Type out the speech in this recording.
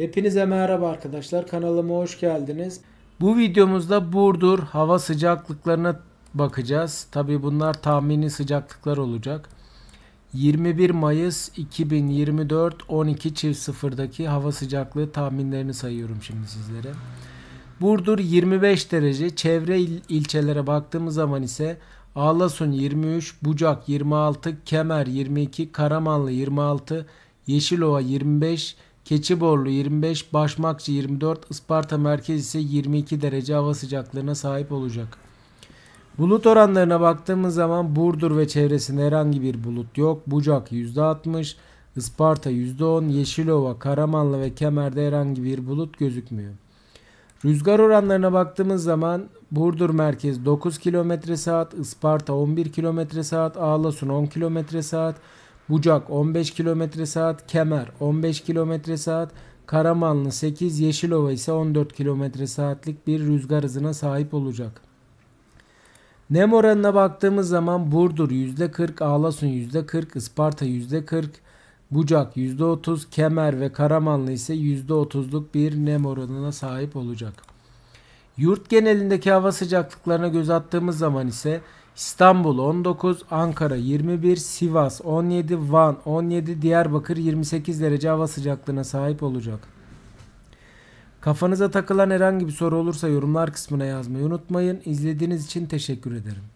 Hepinize merhaba arkadaşlar. Kanalıma hoş geldiniz. Bu videomuzda Burdur hava sıcaklıklarına bakacağız. Tabi bunlar tahmini sıcaklıklar olacak. 21 Mayıs 2024 12 çift sıfırdaki hava sıcaklığı tahminlerini sayıyorum şimdi sizlere. Burdur 25 derece. Çevre il ilçelere baktığımız zaman ise Ağlasun 23, Bucak 26, Kemer 22, Karamanlı 26, Yeşilova 25, Keçiborlu 25, Başmakçı 24, Isparta merkez ise 22 derece hava sıcaklığına sahip olacak. Bulut oranlarına baktığımız zaman Burdur ve çevresinde herhangi bir bulut yok. Bucak %60, Isparta %10, Yeşilova, Karamanlı ve Kemer'de herhangi bir bulut gözükmüyor. Rüzgar oranlarına baktığımız zaman Burdur merkez 9 km saat, Isparta 11 km saat, Ağlasun 10 km saat, Bucak 15 km saat, Kemer 15 km saat, Karamanlı 8, Yeşilova ise 14 km saatlik bir rüzgar hızına sahip olacak. Nem oranına baktığımız zaman Burdur %40, Ağlasun %40, Isparta %40, Bucak %30, Kemer ve Karamanlı ise %30'luk bir nem oranına sahip olacak. Yurt genelindeki hava sıcaklıklarına göz attığımız zaman ise İstanbul 19, Ankara 21, Sivas 17, Van 17, Diyarbakır 28 derece hava sıcaklığına sahip olacak. Kafanıza takılan herhangi bir soru olursa yorumlar kısmına yazmayı unutmayın. İzlediğiniz için teşekkür ederim.